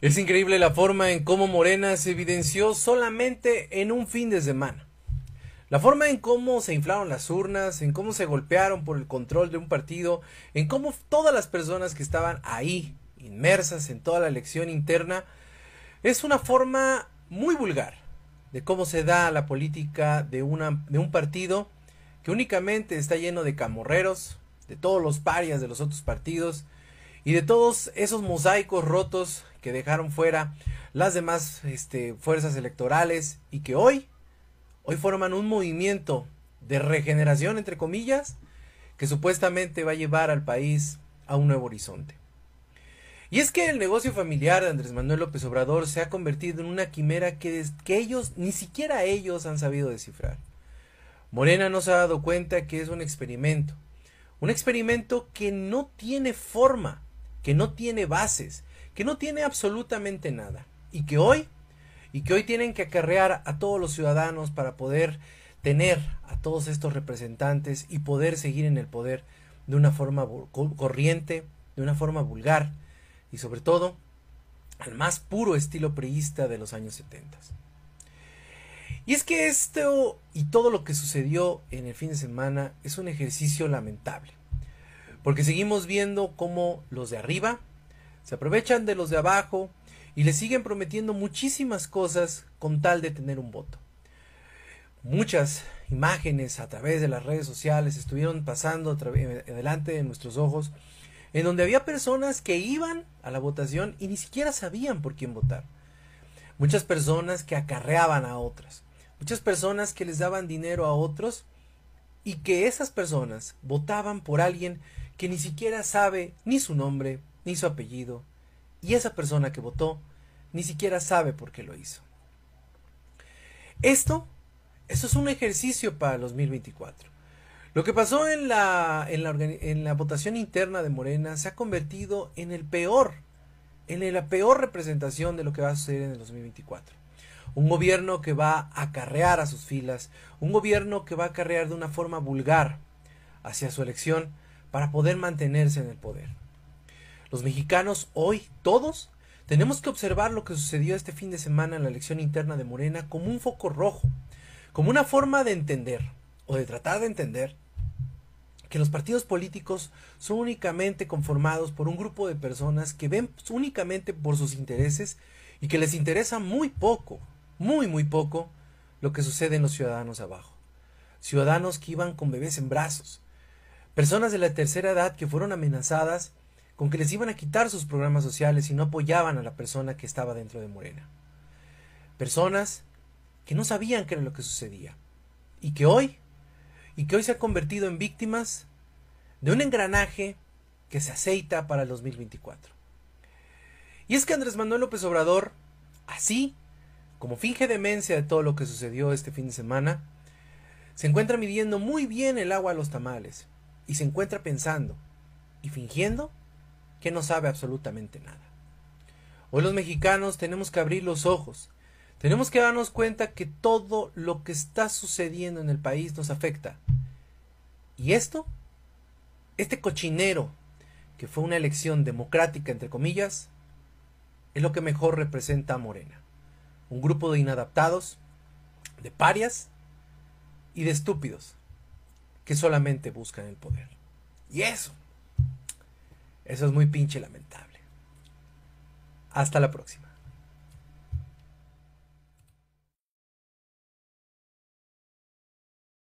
Es increíble la forma en cómo Morena se evidenció solamente en un fin de semana. La forma en cómo se inflaron las urnas, en cómo se golpearon por el control de un partido, en cómo todas las personas que estaban ahí, inmersas en toda la elección interna, es una forma muy vulgar de cómo se da la política de, una, de un partido que únicamente está lleno de camorreros, de todos los parias de los otros partidos, y de todos esos mosaicos rotos que dejaron fuera las demás este, fuerzas electorales y que hoy, hoy forman un movimiento de regeneración, entre comillas, que supuestamente va a llevar al país a un nuevo horizonte. Y es que el negocio familiar de Andrés Manuel López Obrador se ha convertido en una quimera que, que ellos, ni siquiera ellos han sabido descifrar. Morena no se ha dado cuenta que es un experimento, un experimento que no tiene forma, que no tiene bases, que no tiene absolutamente nada y que hoy y que hoy tienen que acarrear a todos los ciudadanos para poder tener a todos estos representantes y poder seguir en el poder de una forma corriente, de una forma vulgar y sobre todo al más puro estilo priista de los años 70. Y es que esto y todo lo que sucedió en el fin de semana es un ejercicio lamentable. Porque seguimos viendo cómo los de arriba se aprovechan de los de abajo y les siguen prometiendo muchísimas cosas con tal de tener un voto. Muchas imágenes a través de las redes sociales estuvieron pasando eh, delante de nuestros ojos en donde había personas que iban a la votación y ni siquiera sabían por quién votar. Muchas personas que acarreaban a otras. Muchas personas que les daban dinero a otros y que esas personas votaban por alguien que ni siquiera sabe ni su nombre, ni su apellido, y esa persona que votó ni siquiera sabe por qué lo hizo. Esto, esto es un ejercicio para el 2024. Lo que pasó en la, en la, en la votación interna de Morena se ha convertido en el peor, en la peor representación de lo que va a suceder en el 2024 un gobierno que va a acarrear a sus filas, un gobierno que va a acarrear de una forma vulgar hacia su elección para poder mantenerse en el poder. Los mexicanos hoy, todos, tenemos que observar lo que sucedió este fin de semana en la elección interna de Morena como un foco rojo, como una forma de entender, o de tratar de entender, que los partidos políticos son únicamente conformados por un grupo de personas que ven únicamente por sus intereses y que les interesa muy poco, muy muy poco, lo que sucede en los ciudadanos abajo. Ciudadanos que iban con bebés en brazos, Personas de la tercera edad que fueron amenazadas con que les iban a quitar sus programas sociales si no apoyaban a la persona que estaba dentro de Morena. Personas que no sabían qué era lo que sucedía y que hoy y que hoy se ha convertido en víctimas de un engranaje que se aceita para el 2024. Y es que Andrés Manuel López Obrador, así como finge demencia de todo lo que sucedió este fin de semana, se encuentra midiendo muy bien el agua a los tamales y se encuentra pensando y fingiendo que no sabe absolutamente nada. Hoy los mexicanos tenemos que abrir los ojos, tenemos que darnos cuenta que todo lo que está sucediendo en el país nos afecta. Y esto, este cochinero, que fue una elección democrática, entre comillas, es lo que mejor representa a Morena. Un grupo de inadaptados, de parias y de estúpidos que solamente buscan el poder. Y eso, eso es muy pinche lamentable. Hasta la próxima.